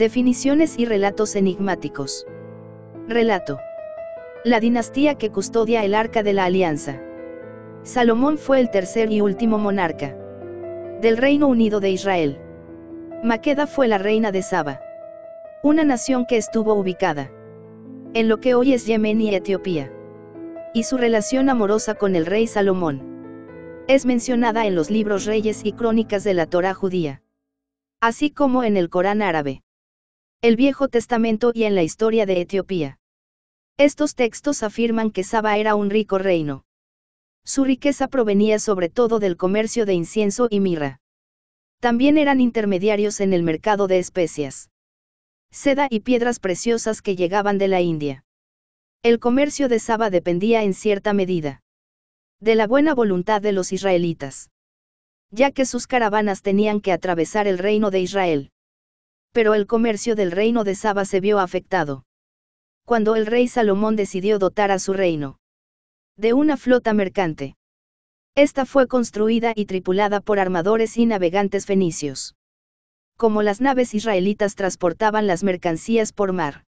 Definiciones y relatos enigmáticos. Relato. La dinastía que custodia el arca de la alianza. Salomón fue el tercer y último monarca del Reino Unido de Israel. Maqueda fue la reina de Saba. Una nación que estuvo ubicada en lo que hoy es Yemen y Etiopía. Y su relación amorosa con el rey Salomón. Es mencionada en los libros Reyes y Crónicas de la Torá judía. Así como en el Corán árabe el Viejo Testamento y en la historia de Etiopía. Estos textos afirman que Saba era un rico reino. Su riqueza provenía sobre todo del comercio de incienso y mirra. También eran intermediarios en el mercado de especias. Seda y piedras preciosas que llegaban de la India. El comercio de Saba dependía en cierta medida de la buena voluntad de los israelitas ya que sus caravanas tenían que atravesar el reino de Israel pero el comercio del reino de Saba se vio afectado. Cuando el rey Salomón decidió dotar a su reino de una flota mercante. Esta fue construida y tripulada por armadores y navegantes fenicios. Como las naves israelitas transportaban las mercancías por mar.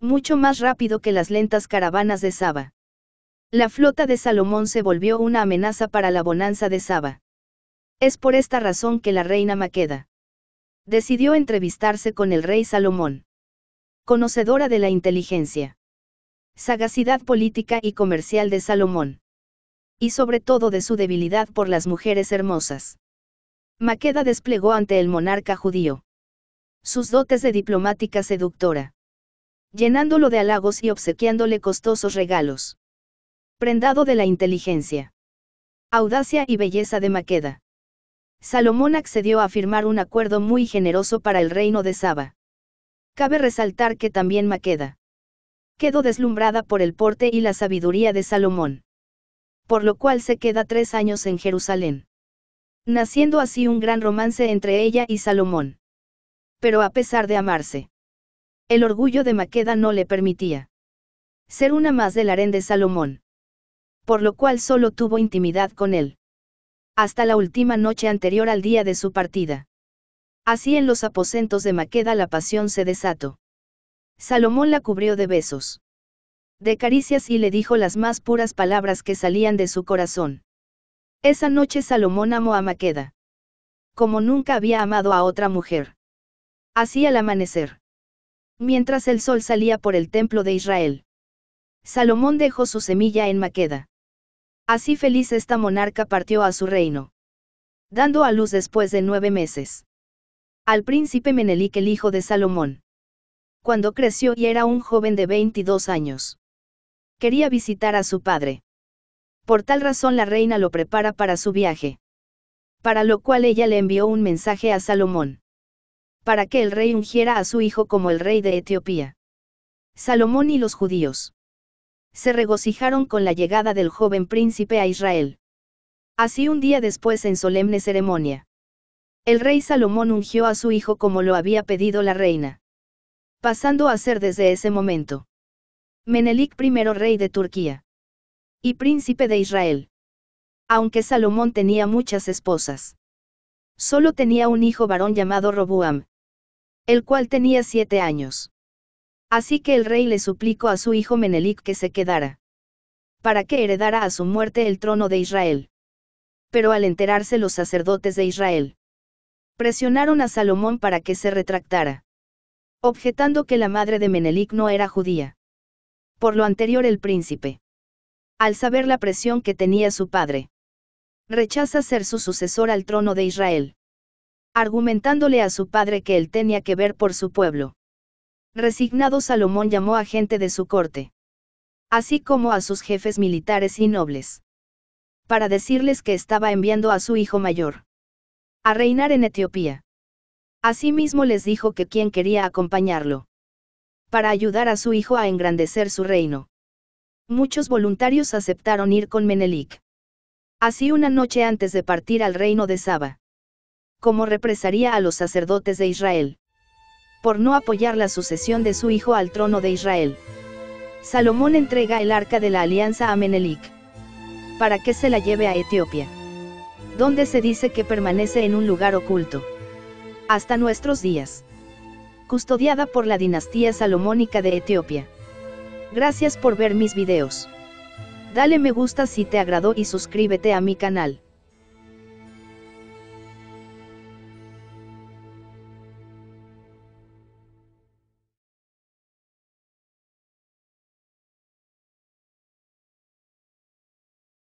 Mucho más rápido que las lentas caravanas de Saba. La flota de Salomón se volvió una amenaza para la bonanza de Saba. Es por esta razón que la reina Maqueda decidió entrevistarse con el rey Salomón. Conocedora de la inteligencia, sagacidad política y comercial de Salomón. Y sobre todo de su debilidad por las mujeres hermosas. Maqueda desplegó ante el monarca judío sus dotes de diplomática seductora, llenándolo de halagos y obsequiándole costosos regalos. Prendado de la inteligencia, audacia y belleza de Maqueda Salomón accedió a firmar un acuerdo muy generoso para el reino de Saba. Cabe resaltar que también Maqueda. Quedó deslumbrada por el porte y la sabiduría de Salomón. Por lo cual se queda tres años en Jerusalén. Naciendo así un gran romance entre ella y Salomón. Pero a pesar de amarse, el orgullo de Maqueda no le permitía ser una más del harén de Salomón. Por lo cual solo tuvo intimidad con él hasta la última noche anterior al día de su partida. Así en los aposentos de Maqueda la pasión se desató. Salomón la cubrió de besos. De caricias y le dijo las más puras palabras que salían de su corazón. Esa noche Salomón amó a Maqueda. Como nunca había amado a otra mujer. Así al amanecer. Mientras el sol salía por el templo de Israel. Salomón dejó su semilla en Maqueda. Así feliz esta monarca partió a su reino. Dando a luz después de nueve meses. Al príncipe Menelik el hijo de Salomón. Cuando creció y era un joven de 22 años. Quería visitar a su padre. Por tal razón la reina lo prepara para su viaje. Para lo cual ella le envió un mensaje a Salomón. Para que el rey ungiera a su hijo como el rey de Etiopía. Salomón y los judíos se regocijaron con la llegada del joven príncipe a Israel. Así un día después en solemne ceremonia. El rey Salomón ungió a su hijo como lo había pedido la reina. Pasando a ser desde ese momento. Menelik I rey de Turquía. Y príncipe de Israel. Aunque Salomón tenía muchas esposas. Solo tenía un hijo varón llamado Robuam. El cual tenía siete años. Así que el rey le suplicó a su hijo Menelik que se quedara. Para que heredara a su muerte el trono de Israel. Pero al enterarse los sacerdotes de Israel, presionaron a Salomón para que se retractara, objetando que la madre de Menelik no era judía. Por lo anterior el príncipe, al saber la presión que tenía su padre, rechaza ser su sucesor al trono de Israel, argumentándole a su padre que él tenía que ver por su pueblo Resignado Salomón llamó a gente de su corte, así como a sus jefes militares y nobles, para decirles que estaba enviando a su hijo mayor a reinar en Etiopía. Asimismo les dijo que quien quería acompañarlo, para ayudar a su hijo a engrandecer su reino. Muchos voluntarios aceptaron ir con Menelik. Así una noche antes de partir al reino de Saba. Como represaría a los sacerdotes de Israel por no apoyar la sucesión de su hijo al trono de Israel. Salomón entrega el arca de la alianza a Menelik. Para que se la lleve a Etiopía. Donde se dice que permanece en un lugar oculto. Hasta nuestros días. Custodiada por la dinastía salomónica de Etiopía. Gracias por ver mis videos. Dale me gusta si te agradó y suscríbete a mi canal.